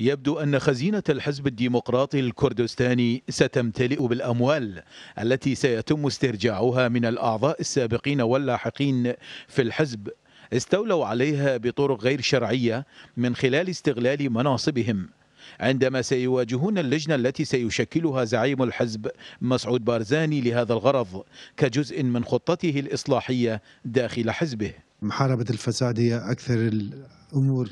يبدو أن خزينة الحزب الديمقراطي الكردستاني ستمتلئ بالأموال التي سيتم استرجاعها من الأعضاء السابقين واللاحقين في الحزب استولوا عليها بطرق غير شرعية من خلال استغلال مناصبهم عندما سيواجهون اللجنة التي سيشكلها زعيم الحزب مسعود بارزاني لهذا الغرض كجزء من خطته الإصلاحية داخل حزبه محاربة الفساد هي أكثر الأمور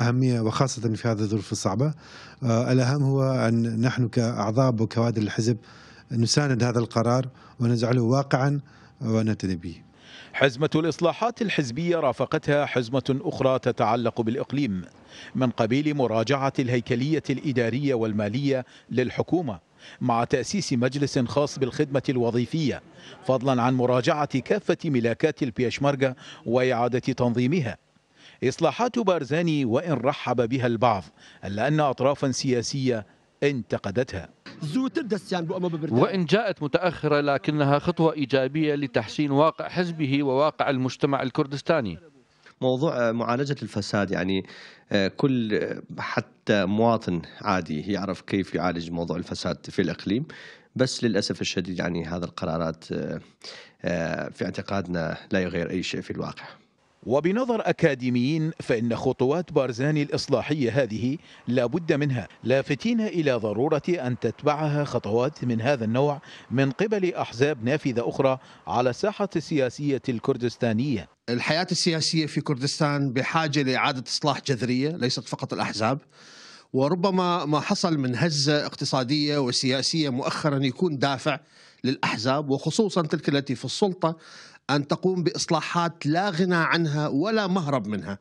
أهمية وخاصة في هذه الظروف الصعبة آه، الأهم هو أن نحن كأعضاء وكوادر الحزب نساند هذا القرار ونجعله واقعا ونتدي به حزمة الإصلاحات الحزبية رافقتها حزمة أخرى تتعلق بالإقليم من قبيل مراجعة الهيكلية الإدارية والمالية للحكومة مع تأسيس مجلس خاص بالخدمة الوظيفية فضلا عن مراجعة كافة ملاكات البيشمركة وإعادة تنظيمها إصلاحات بارزاني وإن رحب بها البعض إلا أن أطرافا سياسية انتقدتها وإن جاءت متأخرة لكنها خطوة إيجابية لتحسين واقع حزبه وواقع المجتمع الكردستاني موضوع آه، معالجه الفساد يعني آه، كل آه، حتى مواطن عادي يعرف كيف يعالج موضوع الفساد في الاقليم بس للاسف الشديد يعني هذا القرارات في اعتقادنا لا يغير اي شيء في الواقع وبنظر أكاديميين فإن خطوات بارزاني الإصلاحية هذه لا بد منها لافتين إلى ضرورة أن تتبعها خطوات من هذا النوع من قبل أحزاب نافذة أخرى على الساحة السياسية الكردستانية الحياة السياسية في كردستان بحاجة لإعادة إصلاح جذرية ليست فقط الأحزاب وربما ما حصل من هزة اقتصادية وسياسية مؤخرا يكون دافع للاحزاب وخصوصا تلك التي في السلطه ان تقوم باصلاحات لا غنى عنها ولا مهرب منها.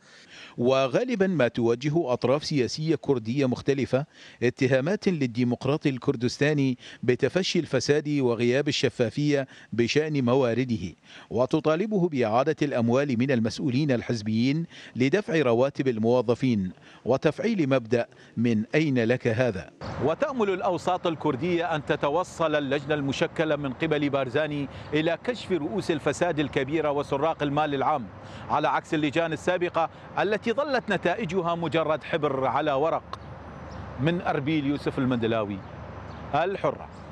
وغالبا ما توجه اطراف سياسيه كرديه مختلفه اتهامات للديمقراطي الكردستاني بتفشي الفساد وغياب الشفافيه بشان موارده، وتطالبه باعاده الاموال من المسؤولين الحزبيين لدفع رواتب الموظفين وتفعيل مبدا من اين لك هذا؟ وتأمل الأوساط الكردية أن تتوصل اللجنة المشكلة من قبل بارزاني إلى كشف رؤوس الفساد الكبيرة وسراق المال العام على عكس اللجان السابقة التي ظلت نتائجها مجرد حبر على ورق من أربيل يوسف المندلاوي الحرة